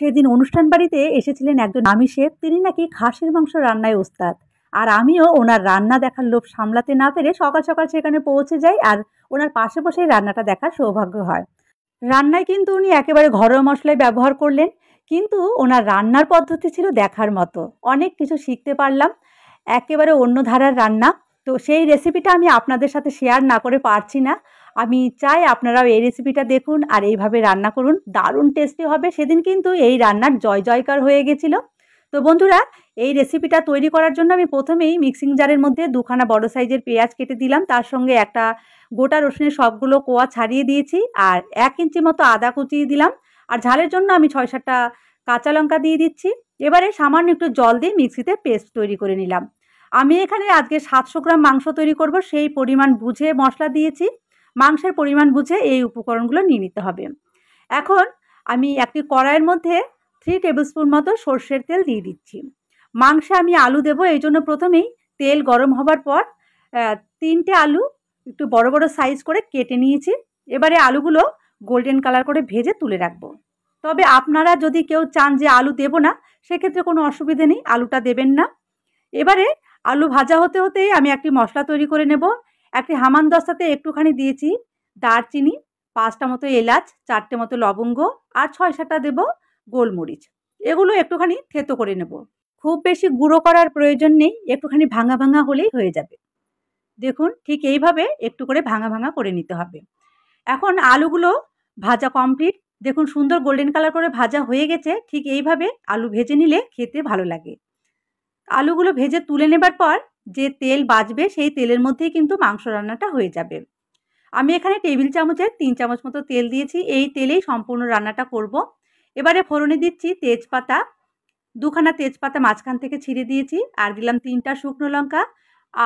সেদিন অনুষ্ঠান বাড়িতে এসেছিলেন একজন আমি শেফ তিনি নাকি খাসির মাংস রান্নায় ওস্তাদ আর আমিও ওনার রান্না দেখার লোভ সামলাতে না পেরে সকাল সকাল সেখানে পৌঁছে যাই আর ওনার পাশে বসেই রান্নাটা দেখার সৌভাগ্য হয় রান্নায় কিন্তু উনি একেবারে ঘরোয়া মশলাই ব্যবহার করলেন কিন্তু ওনার রান্নার পদ্ধতি ছিল দেখার মতো অনেক কিছু শিখতে পারলাম একেবারে অন্য ধারার রান্না তো সেই রেসিপিটা আমি আপনাদের সাথে শেয়ার না করে পারছি না আমি চাই আপনারাও এই রেসিপিটা দেখুন আর এইভাবে রান্না করুন দারুণ টেস্টি হবে সেদিন কিন্তু এই রান্নার জয় জয়কার হয়ে গেছিলো তো বন্ধুরা এই রেসিপিটা তৈরি করার জন্য আমি প্রথমেই মিক্সিং জারের মধ্যে দুখানা বড় সাইজের পেঁয়াজ কেটে দিলাম তার সঙ্গে একটা গোটা রসুনের সবগুলো কোয়া ছাড়িয়ে দিয়েছি আর এক ইঞ্চি মতো আদা কুচিয়ে দিলাম আর ঝালের জন্য আমি ছয় সাতটা কাঁচা লঙ্কা দিয়ে দিচ্ছি এবারে সামান্য একটু জল দিয়ে মিক্সিতে পেস্ট তৈরি করে নিলাম আমি এখানে আজকে সাতশো গ্রাম মাংস তৈরি করব সেই পরিমাণ বুঝে মশলা দিয়েছি মাংসের পরিমাণ বুঝে এই উপকরণগুলো নিয়ে নিতে হবে এখন আমি একটি কড়াইয়ের মধ্যে থ্রি টেবিলস্পুন মতো সর্ষের তেল দিয়ে দিচ্ছি মাংসে আমি আলু দেবো এই জন্য প্রথমেই তেল গরম হবার পর তিনটে আলু একটু বড় বড় সাইজ করে কেটে নিয়েছি এবারে আলুগুলো গোল্ডেন কালার করে ভেজে তুলে রাখবো তবে আপনারা যদি কেউ চান যে আলু দেব না সেক্ষেত্রে কোনো অসুবিধে নেই আলুটা দেবেন না এবারে আলু ভাজা হতে হতেই আমি একটি মশলা তৈরি করে নেব একটি দস্তাতে একটুখানি দিয়েছি দারচিনি পাঁচটা মতো এলাচ চারটে মতো লবঙ্গ আর ছয় সাতটা দেব গোলমরিচ এগুলো একটুখানি থেতো করে নেব খুব বেশি গুঁড়ো করার প্রয়োজন নেই একটুখানি ভাঙা ভাঙা হলেই হয়ে যাবে দেখুন ঠিক এইভাবে একটু করে ভাঙা ভাঙা করে নিতে হবে এখন আলুগুলো ভাজা কমপ্লিট দেখুন সুন্দর গোল্ডেন কালার করে ভাজা হয়ে গেছে ঠিক এইভাবে আলু ভেজে নিলে খেতে ভালো লাগে আলুগুলো ভেজে তুলে নেবার পর যে তেল বাজবে সেই তেলের মধ্যেই কিন্তু মাংস রান্নাটা হয়ে যাবে আমি এখানে টেবিল চামচের তিন চামচ মতো তেল দিয়েছি এই তেলেই সম্পূর্ণ রান্নাটা করব। এবারে ফোড়নে দিচ্ছি তেজপাতা দুখানা তেজপাতা মাঝখান থেকে ছিঁড়ে দিয়েছি আর দিলাম তিনটা শুকনো লঙ্কা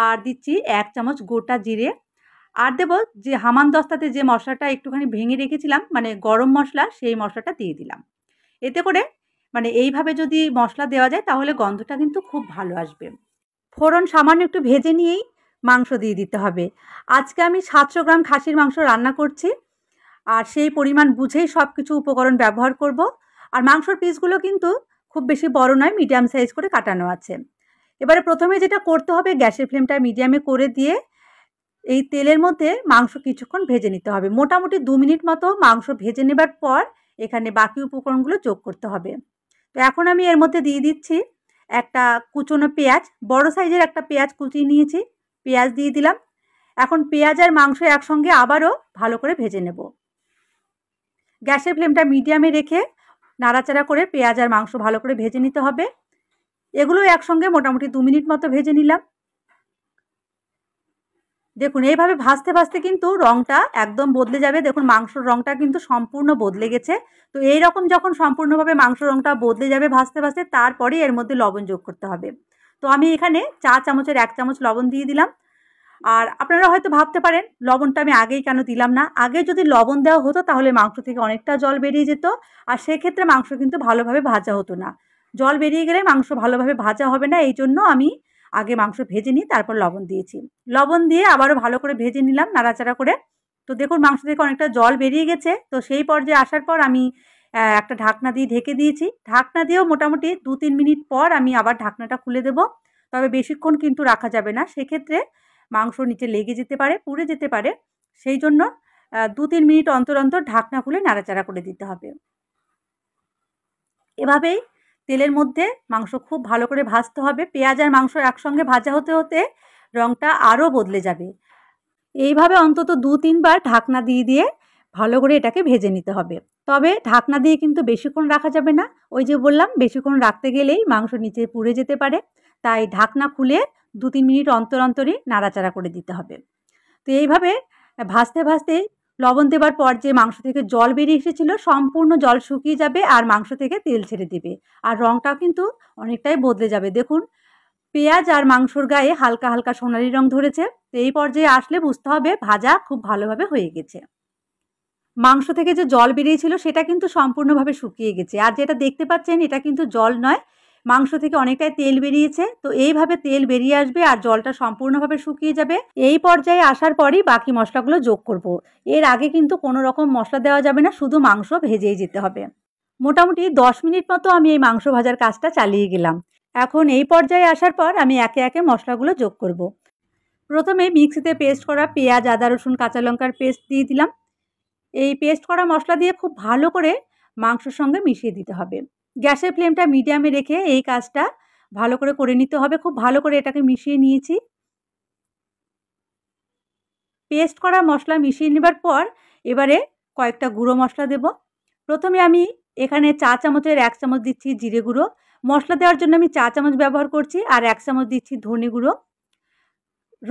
আর দিচ্ছি এক চামচ গোটা জিরে আর দেব যে হামান দস্তাতে যে মশলাটা একটুখানি ভেঙে রেখেছিলাম মানে গরম মশলা সেই মশলাটা দিয়ে দিলাম এতে করে মানে এইভাবে যদি মশলা দেওয়া যায় তাহলে গন্ধটা কিন্তু খুব ভালো আসবে ফোড়ন সামান্য একটু ভেজে নিয়েই মাংস দিয়ে দিতে হবে আজকে আমি সাতশো গ্রাম খাসির মাংস রান্না করছি আর সেই পরিমাণ বুঝেই সব কিছু উপকরণ ব্যবহার করব আর মাংসর পিসগুলো কিন্তু খুব বেশি বড় নয় মিডিয়াম সাইজ করে কাটানো আছে এবারে প্রথমে যেটা করতে হবে গ্যাসের ফ্লেমটা মিডিয়ামে করে দিয়ে এই তেলের মধ্যে মাংস কিছুক্ষণ ভেজে নিতে হবে মোটামুটি দু মিনিট মতো মাংস ভেজে নেবার পর এখানে বাকি উপকরণগুলো যোগ করতে হবে তো এখন আমি এর মধ্যে দিয়ে দিচ্ছি একটা কুচনো পেঁয়াজ বড় সাইজের একটা পেঁয়াজ কুচিয়ে নিয়েছি পেঁয়াজ দিয়ে দিলাম এখন পেঁয়াজ আর মাংস একসঙ্গে আবারও ভালো করে ভেজে নেব গ্যাসের ফ্লেমটা মিডিয়ামে রেখে নাড়াচাড়া করে পেঁয়াজ আর মাংস ভালো করে ভেজে নিতে হবে এগুলো একসঙ্গে মোটামুটি দু মিনিট মতো ভেজে নিলাম দেখুন এইভাবে ভাজতে ভাজতে কিন্তু রঙটা একদম বদলে যাবে দেখুন মাংসর রঙটা কিন্তু সম্পূর্ণ বদলে গেছে তো এই রকম যখন সম্পূর্ণভাবে মাংস রঙটা বদলে যাবে ভাজতে ভাজতে তারপরে এর মধ্যে লবণ যোগ করতে হবে তো আমি এখানে চা চামচের এক চামচ লবণ দিয়ে দিলাম আর আপনারা হয়তো ভাবতে পারেন লবণটা আমি আগেই কেন দিলাম না আগে যদি লবণ দেওয়া হতো তাহলে মাংস থেকে অনেকটা জল বেরিয়ে যেত আর সেক্ষেত্রে মাংস কিন্তু ভালোভাবে ভাজা হতো না জল বেরিয়ে গেলে মাংস ভালোভাবে ভাজা হবে না এই জন্য আমি আগে মাংস ভেজে নিই তারপর লবণ দিয়েছি লবণ দিয়ে আবারও ভালো করে ভেজে নিলাম নাড়াচাড়া করে তো দেখুন মাংস থেকে অনেকটা জল বেরিয়ে গেছে তো সেই পর্যায়ে আসার পর আমি একটা ঢাকনা দিয়ে ঢেকে দিয়েছি ঢাকনা দিয়েও মোটামুটি দু তিন মিনিট পর আমি আবার ঢাকনাটা খুলে দেব তবে বেশিক্ষণ কিন্তু রাখা যাবে না সেক্ষেত্রে মাংস নিচে লেগে যেতে পারে পুড়ে যেতে পারে সেই জন্য দু তিন মিনিট অন্তর অন্তর ঢাকনা খুলে নাড়াচাড়া করে দিতে হবে এভাবেই তেলের মধ্যে মাংস খুব ভালো করে ভাজতে হবে পেঁয়াজ আর মাংস একসঙ্গে ভাজা হতে হতে রঙটা আরও বদলে যাবে এইভাবে অন্তত দু তিনবার ঢাকনা দিয়ে দিয়ে ভালো করে এটাকে ভেজে নিতে হবে তবে ঢাকনা দিয়ে কিন্তু বেশিক্ষণ রাখা যাবে না ওই যে বললাম বেশিক্ষণ রাখতে গেলেই মাংস নিচে পুড়ে যেতে পারে তাই ঢাকনা খুলে দু তিন মিনিট অন্তর অন্তরে নাড়াচাড়া করে দিতে হবে তো এইভাবে ভাজতে ভাজতে লবণ দেবার পর যে মাংস থেকে জল বেরিয়ে এসেছিল সম্পূর্ণ জল শুকিয়ে যাবে আর মাংস থেকে তেল ছেড়ে দেবে আর রঙটাও কিন্তু অনেকটাই বদলে যাবে দেখুন পেঁয়াজ আর মাংসর গায়ে হালকা হালকা সোনালি রং ধরেছে এই পর্যায়ে আসলে বুঝতে হবে ভাজা খুব ভালোভাবে হয়ে গেছে মাংস থেকে যে জল বেরিয়েছিল সেটা কিন্তু সম্পূর্ণভাবে শুকিয়ে গেছে আর যেটা দেখতে পাচ্ছেন এটা কিন্তু জল নয় মাংস থেকে অনেকটাই তেল বেরিয়েছে তো এইভাবে তেল বেরিয়ে আসবে আর জলটা সম্পূর্ণভাবে শুকিয়ে যাবে এই পর্যায়ে আসার পরই বাকি মশলাগুলো যোগ করব। এর আগে কিন্তু কোনো রকম মশলা দেওয়া যাবে না শুধু মাংস ভেজেই যেতে হবে মোটামুটি দশ মিনিট মতো আমি এই মাংস ভাজার কাজটা চালিয়ে গেলাম এখন এই পর্যায়ে আসার পর আমি একে একে মশলাগুলো যোগ করব। প্রথমে মিক্সিতে পেস্ট করা পেঁয়াজ আদা রসুন কাঁচা লঙ্কার পেস্ট দিয়ে দিলাম এই পেস্ট করা মশলা দিয়ে খুব ভালো করে মাংসর সঙ্গে মিশিয়ে দিতে হবে গ্যাসের ফ্লেমটা মিডিয়ামে রেখে এই কাজটা ভালো করে করে নিতে হবে খুব ভালো করে এটাকে মিশিয়ে নিয়েছি পেস্ট করা মশলা মিশিয়ে নেবার পর এবারে কয়েকটা গুঁড়ো মশলা দেব প্রথমে আমি এখানে চা চামচের এক চামচ দিচ্ছি জিরে গুঁড়ো মশলা দেওয়ার জন্য আমি চা চামচ ব্যবহার করছি আর এক চামচ দিচ্ছি ধনে গুঁড়ো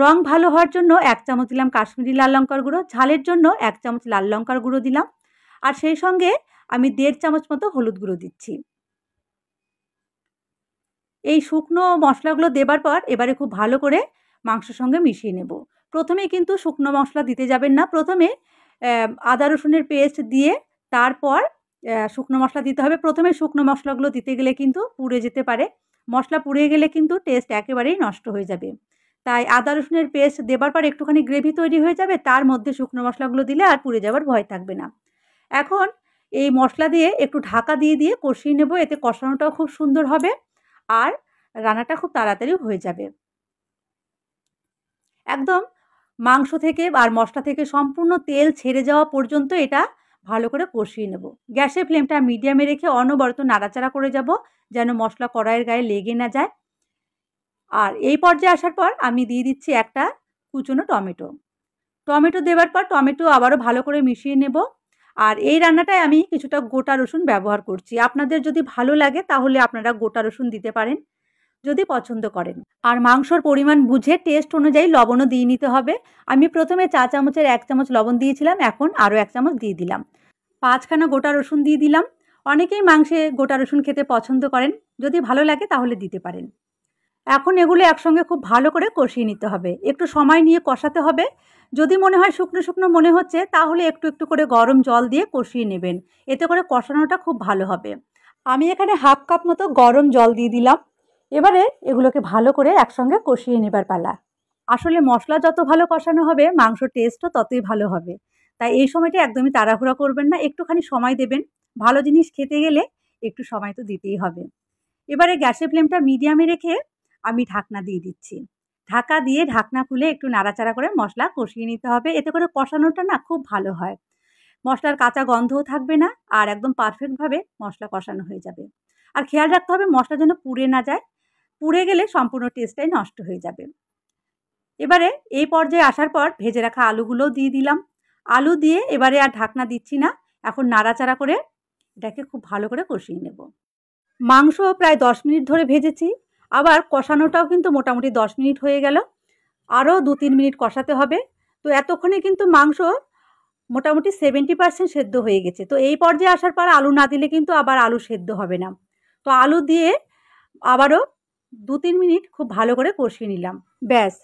রং ভালো হওয়ার জন্য এক চামচ দিলাম কাশ্মীরি লাল লঙ্কার গুঁড়ো ঝালের জন্য এক চামচ লাল লঙ্কার গুঁড়ো দিলাম আর সেই সঙ্গে আমি দেড় চামচ মতো হলুদ গুঁড়ো দিচ্ছি এই শুকনো মশলাগুলো দেবার পর এবারে খুব ভালো করে মাংসের সঙ্গে মিশিয়ে নেব প্রথমে কিন্তু শুকনো মশলা দিতে যাবেন না প্রথমে আদা রসুনের পেস্ট দিয়ে তারপর শুকনো মশলা দিতে হবে প্রথমে শুকনো মশলাগুলো দিতে গেলে কিন্তু পুড়ে যেতে পারে মশলা পুড়ে গেলে কিন্তু টেস্ট একেবারেই নষ্ট হয়ে যাবে তাই আদা রসুনের পেস্ট দেবার পর একটুখানি গ্রেভি তৈরি হয়ে যাবে তার মধ্যে শুকনো মশলাগুলো দিলে আর পুড়ে যাওয়ার ভয় থাকবে না এখন এই মশলা দিয়ে একটু ঢাকা দিয়ে দিয়ে কষিয়ে নেব এতে কষানোটাও খুব সুন্দর হবে আর রান্নাটা খুব তাড়াতাড়ি হয়ে যাবে একদম মাংস থেকে আর মশলা থেকে সম্পূর্ণ তেল ছেড়ে যাওয়া পর্যন্ত এটা ভালো করে কষিয়ে নেব গ্যাসের ফ্লেমটা মিডিয়ামে রেখে অনবরত নাড়াচাড়া করে যাব যেন মশলা কড়াইয়ের গায়ে লেগে না যায় আর এই পর্যায়ে আসার পর আমি দিয়ে দিচ্ছি একটা কুচনো টমেটো টমেটো দেওয়ার পর টমেটো আবারও ভালো করে মিশিয়ে নেব আর এই রান্নাটায় আমি কিছুটা গোটা রসুন ব্যবহার করছি আপনাদের যদি ভালো লাগে তাহলে আপনারা গোটা রসুন দিতে পারেন যদি পছন্দ করেন আর মাংসর পরিমাণ বুঝে টেস্ট অনুযায়ী লবণও দিয়ে নিতে হবে আমি প্রথমে চা চামচের এক চামচ লবণ দিয়েছিলাম এখন আরও এক চামচ দিয়ে দিলাম পাঁচখানা গোটা রসুন দিয়ে দিলাম অনেকেই মাংসে গোটা রসুন খেতে পছন্দ করেন যদি ভালো লাগে তাহলে দিতে পারেন এখন এগুলো একসঙ্গে খুব ভালো করে কষিয়ে নিতে হবে একটু সময় নিয়ে কষাতে হবে যদি মনে হয় শুকনো শুকনো মনে হচ্ছে তাহলে একটু একটু করে গরম জল দিয়ে কষিয়ে নেবেন এতে করে কষানোটা খুব ভালো হবে আমি এখানে হাফ কাপ মতো গরম জল দিয়ে দিলাম এবারে এগুলোকে ভালো করে একসঙ্গে কষিয়ে নেবার পালা আসলে মশলা যত ভালো কষানো হবে মাংস টেস্টও ততই ভালো হবে তাই এই সময়টা একদমই তাড়াহুড়া করবেন না একটুখানি সময় দেবেন ভালো জিনিস খেতে গেলে একটু সময় তো দিতেই হবে এবারে গ্যাসের ফ্লেমটা মিডিয়ামে রেখে আমি ঢাকনা দিয়ে দিচ্ছি ঢাকা দিয়ে ঢাকনা খুলে একটু নাড়াচাড়া করে মশলা কষিয়ে নিতে হবে এতে করে কষানোটা না খুব ভালো হয় মশলার কাঁচা গন্ধও থাকবে না আর একদম পারফেক্টভাবে মশলা কষানো হয়ে যাবে আর খেয়াল রাখতে হবে মশলা যেন পুড়ে না যায় পুড়ে গেলে সম্পূর্ণ টেস্টটাই নষ্ট হয়ে যাবে এবারে এই পর্যায়ে আসার পর ভেজে রাখা আলুগুলোও দিয়ে দিলাম আলু দিয়ে এবারে আর ঢাকনা দিচ্ছি না এখন নাড়াচাড়া করে এটাকে খুব ভালো করে কষিয়ে নেব মাংস প্রায় দশ মিনিট ধরে ভেজেছি আবার কষানোটাও কিন্তু মোটামুটি 10 মিনিট হয়ে গেল আরও দু তিন মিনিট কষাতে হবে তো এতক্ষণে কিন্তু মাংস মোটামুটি সেভেন্টি পার্সেন্ট সেদ্ধ হয়ে গেছে তো এই পর্যায়ে আসার পর আলু না দিলে কিন্তু আবার আলু সেদ্ধ হবে না তো আলু দিয়ে আবারও দু তিন মিনিট খুব ভালো করে কষিয়ে নিলাম ব্যাস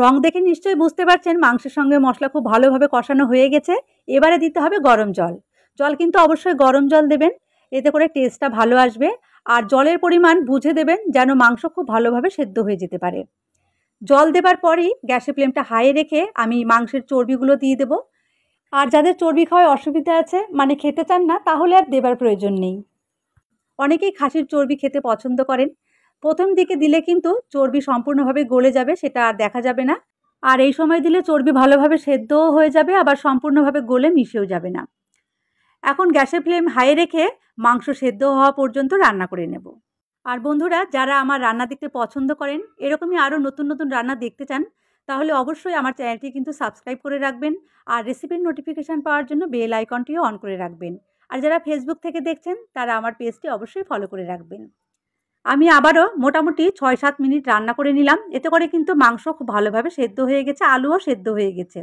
রং দেখে নিশ্চয়ই বুঝতে পারছেন মাংসের সঙ্গে মশলা খুব ভালোভাবে কষানো হয়ে গেছে এবারে দিতে হবে গরম জল জল কিন্তু অবশ্যই গরম জল দেবেন এতে করে টেস্টটা ভালো আসবে আর জলের পরিমাণ বুঝে দেবেন যেন মাংস খুব ভালোভাবে সেদ্ধ হয়ে যেতে পারে জল দেবার পরই গ্যাসের ফ্লেমটা হাই রেখে আমি মাংসের চর্বিগুলো দিয়ে দেব আর যাদের চর্বি খাওয়ায় অসুবিধা আছে মানে খেতে চান না তাহলে আর দেবার প্রয়োজন নেই অনেকেই খাসির চর্বি খেতে পছন্দ করেন প্রথম দিকে দিলে কিন্তু চর্বি সম্পূর্ণভাবে গলে যাবে সেটা আর দেখা যাবে না আর এই সময় দিলে চর্বি ভালোভাবে সেদ্ধও হয়ে যাবে আবার সম্পূর্ণভাবে গলে মিশেও যাবে না এখন গ্যাসের ফ্লেম হাই রেখে মাংস সেদ্ধ হওয়া পর্যন্ত রান্না করে নেব আর বন্ধুরা যারা আমার রান্না দেখতে পছন্দ করেন এরকমই আরও নতুন নতুন রান্না দেখতে চান তাহলে অবশ্যই আমার চ্যানেলটি কিন্তু সাবস্ক্রাইব করে রাখবেন আর রেসিপির নোটিফিকেশান পাওয়ার জন্য বেল আইকনটিও অন করে রাখবেন আর যারা ফেসবুক থেকে দেখছেন তারা আমার পেজটি অবশ্যই ফলো করে রাখবেন আমি আবারও মোটামুটি ছয় সাত মিনিট রান্না করে নিলাম এতে করে কিন্তু মাংস খুব ভালোভাবে সেদ্ধ হয়ে গেছে আলুও সেদ্ধ হয়ে গেছে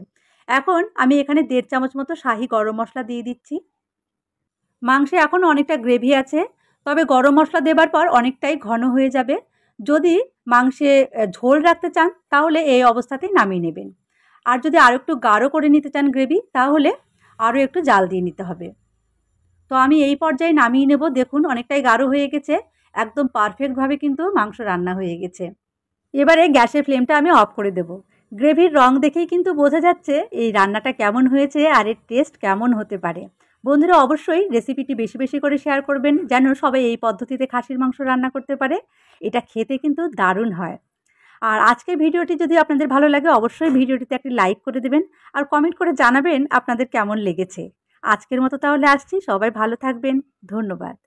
এখন আমি এখানে দেড় চামচ মতো শাহি গরম মশলা দিয়ে দিচ্ছি মাংসে এখন অনেকটা গ্রেভি আছে তবে গরম মশলা দেবার পর অনেকটাই ঘন হয়ে যাবে যদি মাংসে ঝোল রাখতে চান তাহলে এই অবস্থাতেই নামিয়ে নেবেন আর যদি আরও একটু গাঢ় করে নিতে চান গ্রেভি তাহলে আরও একটু জাল দিয়ে নিতে হবে তো আমি এই পর্যায়ে নামিয়ে নেব দেখুন অনেকটাই গাঢ় হয়ে গেছে একদম পারফেক্টভাবে কিন্তু মাংস রান্না হয়ে গেছে এবারে গ্যাসের ফ্লেমটা আমি অফ করে দেবো গ্রেভির রং দেখেই কিন্তু বোঝা যাচ্ছে এই রান্নাটা কেমন হয়েছে আর এর টেস্ট কেমন হতে পারে বন্ধুরা অবশ্যই রেসিপিটি বেশি বেশি করে শেয়ার করবেন যেন সবাই এই পদ্ধতিতে খাসির মাংস রান্না করতে পারে এটা খেতে কিন্তু দারুণ হয় আর আজকের ভিডিওটি যদি আপনাদের ভালো লাগে অবশ্যই ভিডিওটিতে একটি লাইক করে দেবেন আর কমেন্ট করে জানাবেন আপনাদের কেমন লেগেছে আজকের মতো তাহলে আসছি সবাই ভালো থাকবেন ধন্যবাদ